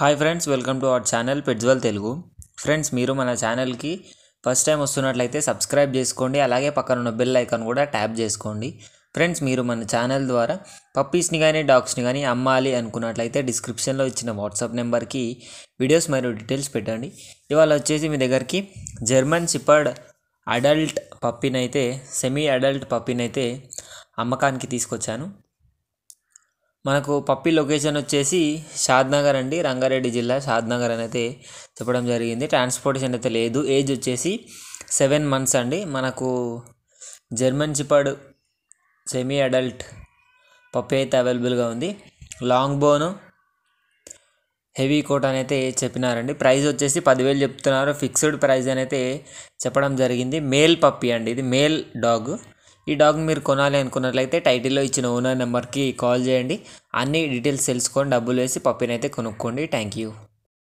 hi friends welcome to our channel పెట్జ్వల్ Telugu friends మీరు మన ఛానల్కి ఫస్ట్ టైం వస్తున్నట్లయితే సబ్స్క్రైబ్ చేసుకోండి అలాగే పక్కన ఉన్న బెల్ ఐకాన్ కూడా ట్యాప్ చేసుకోండి ఫ్రెండ్స్ మీరు మన ఛానల్ ద్వారా పప్పీస్ని కానీ డాగ్స్ని కానీ అమ్మాలి అనుకున్నట్లయితే డిస్క్రిప్షన్లో ఇచ్చిన వాట్సాప్ నెంబర్కి వీడియోస్ మరియు డీటెయిల్స్ పెట్టండి ఇవాళ వచ్చేసి మీ దగ్గరికి జర్మన్ సిపర్డ్ అడల్ట్ పప్పీనైతే సెమీ అడల్ట్ అయితే అమ్మకానికి తీసుకొచ్చాను మనకు పప్పి లొకేషన్ వచ్చేసి షాద్నగర్ అండి రంగారెడ్డి జిల్లా షాద్నగర్ అని అయితే చెప్పడం జరిగింది ట్రాన్స్పోర్టేషన్ అయితే లేదు ఏజ్ వచ్చేసి సెవెన్ మంత్స్ అండి మనకు German shepherd semi adult puppy అయితే అవైలబుల్గా ఉంది లాంగ్ బోను హెవీ కోట్ అని అయితే చెప్పినారండి ప్రైస్ వచ్చేసి పదివేలు చెప్తున్నారు ఫిక్స్డ్ ప్రైస్ అని అయితే చెప్పడం జరిగింది మేల్ పప్పి అండి ఇది మేల్ డాగ్ ఈ డాగ్ మీరు కొనాలి అనుకున్నట్లయితే టైటిల్లో ఇచ్చిన ఓనర్ నెంబర్కి కాల్ చేయండి అన్ని డీటెయిల్స్ తెలుసుకొని డబ్బులు వేసి పప్పిని అయితే కొనుక్కోండి థ్యాంక్ యూ